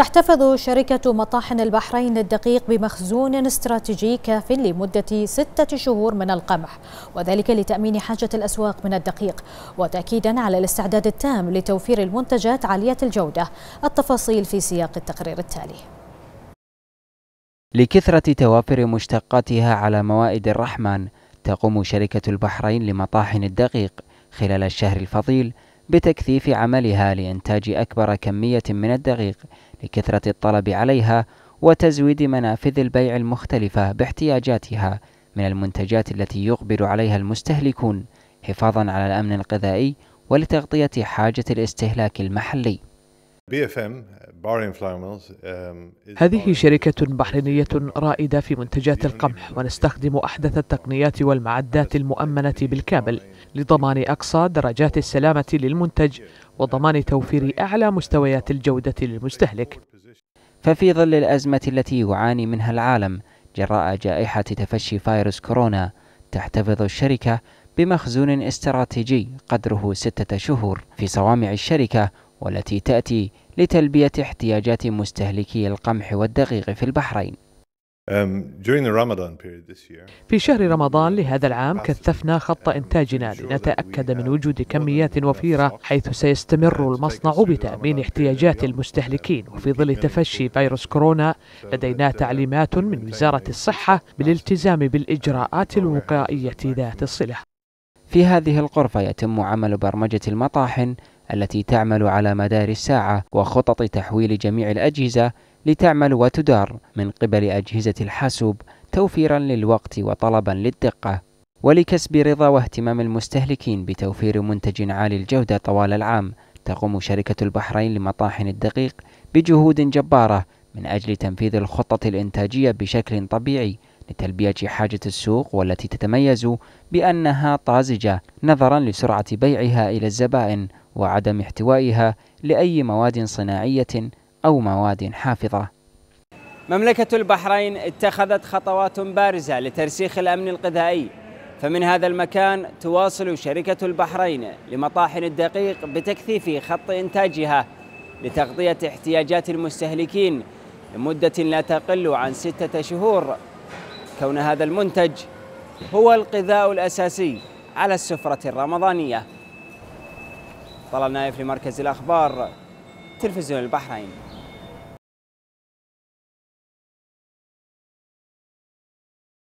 تحتفظ شركة مطاحن البحرين الدقيق بمخزون استراتيجي كاف لمدة ستة شهور من القمح وذلك لتأمين حاجة الأسواق من الدقيق وتأكيدا على الاستعداد التام لتوفير المنتجات عالية الجودة التفاصيل في سياق التقرير التالي لكثرة توافر مشتقاتها على موائد الرحمن تقوم شركة البحرين لمطاحن الدقيق خلال الشهر الفضيل بتكثيف عملها لإنتاج أكبر كمية من الدقيق لكثرة الطلب عليها وتزويد منافذ البيع المختلفة باحتياجاتها من المنتجات التي يقبل عليها المستهلكون حفاظا على الأمن الغذائي ولتغطية حاجة الاستهلاك المحلي Um, هذه شركة بحرينية رائدة في منتجات القمح ونستخدم أحدث التقنيات والمعدات المؤمنة بالكامل لضمان أقصى درجات السلامة للمنتج وضمان توفير أعلى مستويات الجودة للمستهلك ففي ظل الأزمة التي يعاني منها العالم جراء جائحة تفشي فيروس كورونا تحتفظ الشركة بمخزون استراتيجي قدره ستة شهور في صوامع الشركة والتي تأتي لتلبية احتياجات مستهلكي القمح والدقيق في البحرين um, في شهر رمضان لهذا العام كثفنا خط إنتاجنا لنتأكد من وجود كميات وفيرة حيث سيستمر المصنع بتأمين احتياجات المستهلكين وفي ظل تفشي فيروس كورونا لدينا uh, تعليمات من وزارة الصحة بالالتزام بالإجراءات الوقائية ذات الصلة في هذه الغرفة يتم عمل برمجة المطاحن التي تعمل على مدار الساعة وخطط تحويل جميع الأجهزة لتعمل وتدار من قبل أجهزة الحاسوب توفيرا للوقت وطلبا للدقة ولكسب رضا واهتمام المستهلكين بتوفير منتج عالي الجودة طوال العام تقوم شركة البحرين لمطاحن الدقيق بجهود جبارة من أجل تنفيذ الخطة الإنتاجية بشكل طبيعي لتلبية حاجة السوق والتي تتميز بأنها طازجة نظرا لسرعة بيعها إلى الزبائن وعدم احتوائها لأي مواد صناعية أو مواد حافظة. مملكة البحرين اتخذت خطوات بارزة لترسيخ الأمن الغذائي فمن هذا المكان تواصل شركة البحرين لمطاحن الدقيق بتكثيف خط إنتاجها لتغطية احتياجات المستهلكين لمدة لا تقل عن ستة شهور كون هذا المنتج هو الغذاء الأساسي على السفرة الرمضانية طلال نايف لمركز الأخبار تلفزيون البحرين